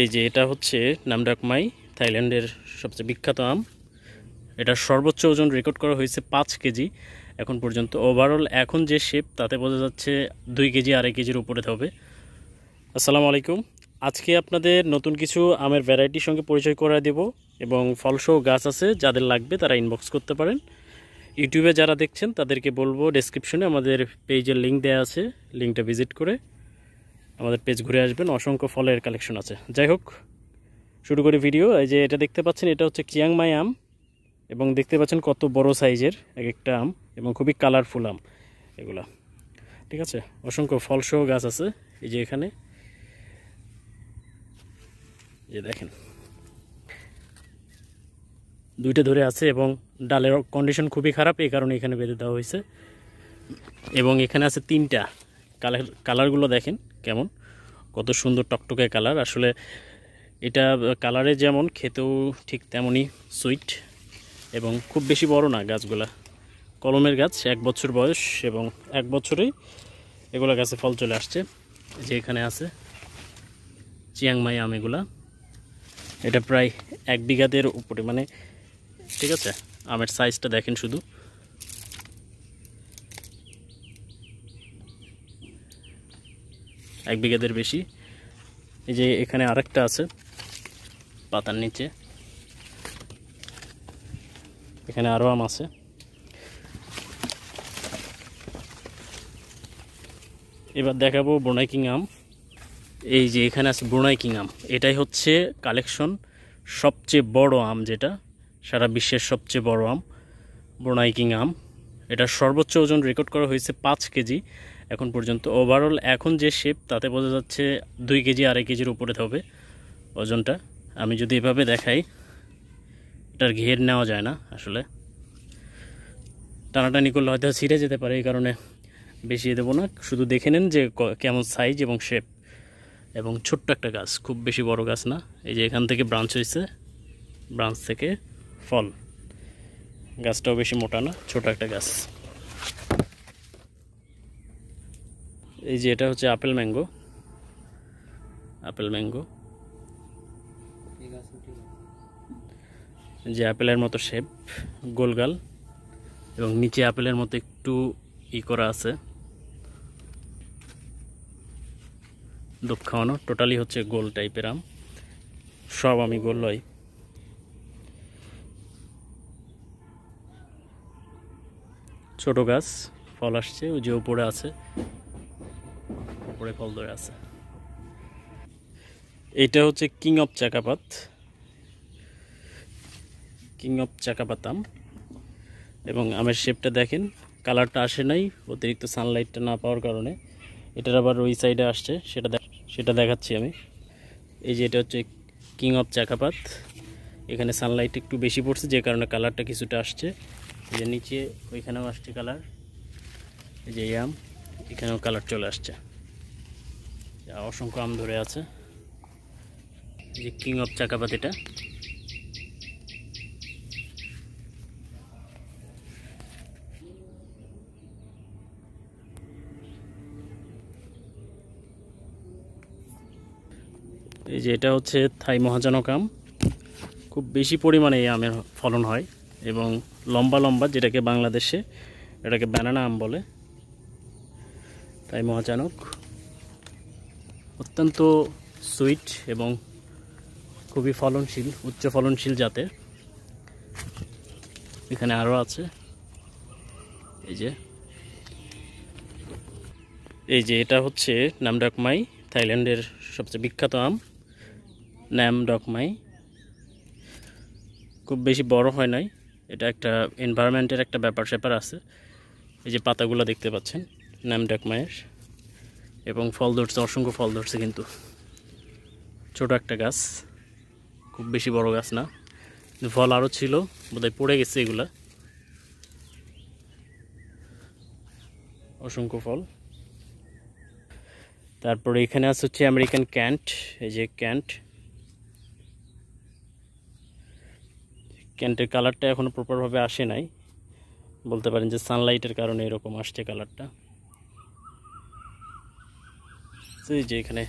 এই যে এটা হচ্ছে নামডাকমাই থাইল্যান্ডের সবচেয়ে বিখ্যাত আম এটা সর্বোচ্চ ওজন রেকর্ড করা হয়েছে পাঁচ কেজি এখন পর্যন্ত ওভারঅল এখন যে শেপ তাতে বোঝা যাচ্ছে দুই কেজি আড়াই কেজির উপরে হবে আসসালামু আলাইকুম আজকে আপনাদের নতুন কিছু আমের ভ্যারাইটির সঙ্গে পরিচয় করা দেব এবং ফলসহ গাছ আছে যাদের লাগবে তারা ইনবক্স করতে পারেন ইউটিউবে যারা দেখছেন তাদেরকে বলবো ডেসক্রিপশনে আমাদের পেজের লিঙ্ক দেওয়া আছে লিঙ্কটা ভিজিট করে আমাদের পেজ ঘুরে আসবেন অসংখ্য ফলের কালেকশন আছে যাই হোক শুরু করি ভিডিও এই যে এটা দেখতে পাচ্ছেন এটা হচ্ছে চিয়াংমাই আম এবং দেখতে পাচ্ছেন কত বড় সাইজের এক একটা আম এবং খুবই কালারফুল আম এগুলা ঠিক আছে অসংখ্য ফলসহ গাছ আছে এই যে এখানে যে দেখেন দুইটা ধরে আছে এবং ডালের কন্ডিশন খুবই খারাপ এই কারণে এখানে বেঁধে দেওয়া হয়েছে এবং এখানে আছে তিনটা কালার কালারগুলো দেখেন কেমন কত সুন্দর টকটকে কালার আসলে এটা কালারে যেমন খেতেও ঠিক তেমনই সুইট এবং খুব বেশি বড় না গাছগুলা কলমের গাছ এক বছর বয়স এবং এক বছরেই এগুলো গাছে ফল চলে আসছে যে এখানে আছে চিয়াংমাই আম এগুলা এটা প্রায় এক বিঘাতের উপরে মানে ঠিক আছে আমের সাইজটা দেখেন শুধু এক বিঘাদের বেশি এই যে এখানে আরেকটা আছে পাতার নিচে এখানে আরও আম আছে এবার দেখাবো বোনাইকিং আম এই যে এখানে আছে বোনাইকিং আম এটাই হচ্ছে কালেকশন সবচেয়ে বড় আম যেটা সারা বিশ্বের সবচেয়ে বড় আম বোনাইকিং আম এটা সর্বোচ্চ ওজন রেকর্ড করা হয়েছে পাঁচ কেজি এখন পর্যন্ত ওভারঅল এখন যে শেপ তাতে বোঝা যাচ্ছে দুই কেজি আড়াই কেজির উপরে হবে ওজনটা আমি যদি এভাবে দেখাই এটার ঘের নেওয়া যায় না আসলে টানাটানি করলে হয়তো ছিঁড়ে যেতে পারে এই কারণে বেশি দেবো না শুধু দেখে নেন যে কেমন সাইজ এবং শেপ এবং ছোট্ট একটা গাছ খুব বেশি বড় গাছ না এই যে এখান থেকে ব্রাঞ্চ হয়েছে ব্রাঞ্চ থেকে ফল গাছটাও বেশি মোটা না ছোট একটা গাছ এই যে এটা হচ্ছে আপেল ম্যাঙ্গো আপেল ম্যাঙ্গো যে আপেলের মতো শেপ গোলগাল এবং নিচে আপেলের মতো একটু ই করা আছে দুধ খাওয়ানো টোটালি হচ্ছে গোল টাইপের আম সব আমি গোল লই ছোটো গাছ ফল আসছে ওই যে উপরে আছে উপরে ফল ধরে আছে এটা হচ্ছে king of Chakapat king of Chakapat আম এবং আমের শেপটা দেখেন কালারটা আসে নাই অতিরিক্ত সানলাইটটা না পাওয়ার কারণে এটার আবার ওই সাইডে আসছে সেটা সেটা দেখাচ্ছি আমি এই যে এটা হচ্ছে কিং অফ চাকাপাত এখানে সানলাইট একটু বেশি পড়ছে যে কারণে কালারটা কিছুটা আসছে এই যে নিচে ওইখানেও আসছে কালার এই যে আম এখানেও কালার চলে আসছে অসংখ্য আম ধরে আছে যে কিং অফ চাকাপাতিটা এই যে এটা হচ্ছে থাই মহাজনক আম খুব বেশি পরিমাণে এই আমের ফলন হয় এবং লম্বা লম্বা যেটাকে বাংলাদেশে এটাকে ব্যানানা আম বলে তাই মহাজনক অত্যন্ত সুইট এবং খুবই ফলনশীল উচ্চ ফলনশীল জাতের এখানে আরও আছে এই যে এই যে এটা হচ্ছে নামডকমাই থাইল্যান্ডের সবচেয়ে বিখ্যাত আম নামডকমাই খুব বেশি বড় হয় নাই এটা একটা এনভায়রনমেন্টের একটা ব্যাপার স্যাপার আছে এই যে পাতাগুলো দেখতে পাচ্ছেন নামডকমায়ের এবং ফল ধরছে অসংখ্য ফল ধরছে কিন্তু ছোট একটা গাছ খুব বেশি বড় গাছ না ফল আরও ছিল বোধহয় পড়ে গেছে এগুলা অসংখ্য ফল তারপরে এখানে আছে হচ্ছে আমেরিকান ক্যান্ট এই যে ক্যান্ট ক্যান্টের কালারটা এখনও প্রপারভাবে আসে নাই বলতে পারেন যে সানলাইটের কারণে এরকম আসছে কালারটা যে এখানে